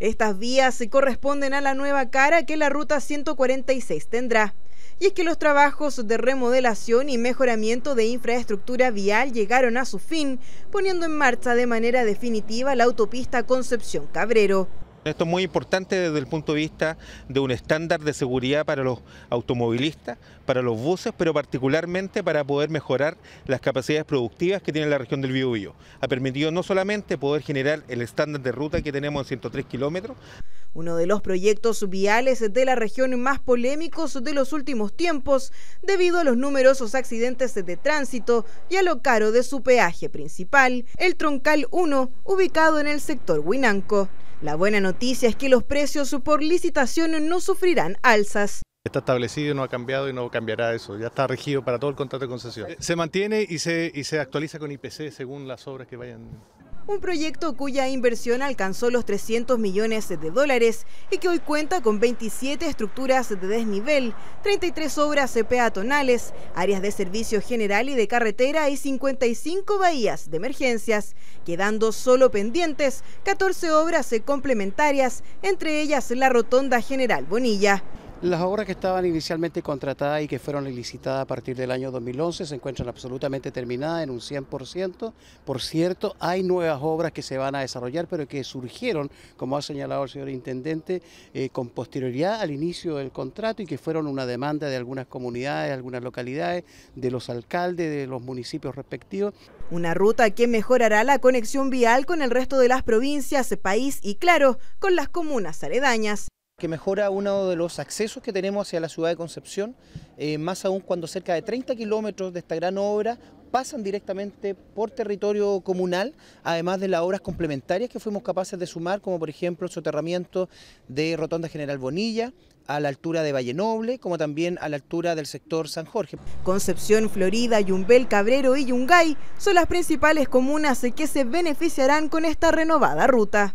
Estas vías se corresponden a la nueva cara que la Ruta 146 tendrá. Y es que los trabajos de remodelación y mejoramiento de infraestructura vial llegaron a su fin, poniendo en marcha de manera definitiva la autopista Concepción Cabrero. Esto es muy importante desde el punto de vista de un estándar de seguridad para los automovilistas, para los buses, pero particularmente para poder mejorar las capacidades productivas que tiene la región del Biobío. Ha permitido no solamente poder generar el estándar de ruta que tenemos en 103 kilómetros, uno de los proyectos viales de la región más polémicos de los últimos tiempos debido a los numerosos accidentes de tránsito y a lo caro de su peaje principal, el Troncal 1, ubicado en el sector Huinanco. La buena noticia es que los precios por licitación no sufrirán alzas. Está establecido no ha cambiado y no cambiará eso. Ya está regido para todo el contrato de concesión. Se mantiene y se, y se actualiza con IPC según las obras que vayan un proyecto cuya inversión alcanzó los 300 millones de dólares y que hoy cuenta con 27 estructuras de desnivel, 33 obras peatonales, áreas de servicio general y de carretera y 55 bahías de emergencias, quedando solo pendientes 14 obras complementarias, entre ellas la Rotonda General Bonilla. Las obras que estaban inicialmente contratadas y que fueron licitadas a partir del año 2011 se encuentran absolutamente terminadas en un 100%. Por cierto, hay nuevas obras que se van a desarrollar, pero que surgieron, como ha señalado el señor Intendente, eh, con posterioridad al inicio del contrato y que fueron una demanda de algunas comunidades, algunas localidades, de los alcaldes, de los municipios respectivos. Una ruta que mejorará la conexión vial con el resto de las provincias, país y, claro, con las comunas aledañas que mejora uno de los accesos que tenemos hacia la ciudad de Concepción, eh, más aún cuando cerca de 30 kilómetros de esta gran obra pasan directamente por territorio comunal, además de las obras complementarias que fuimos capaces de sumar, como por ejemplo el soterramiento de Rotonda General Bonilla, a la altura de Valle Noble, como también a la altura del sector San Jorge. Concepción, Florida, Yumbel, Cabrero y Yungay son las principales comunas que se beneficiarán con esta renovada ruta.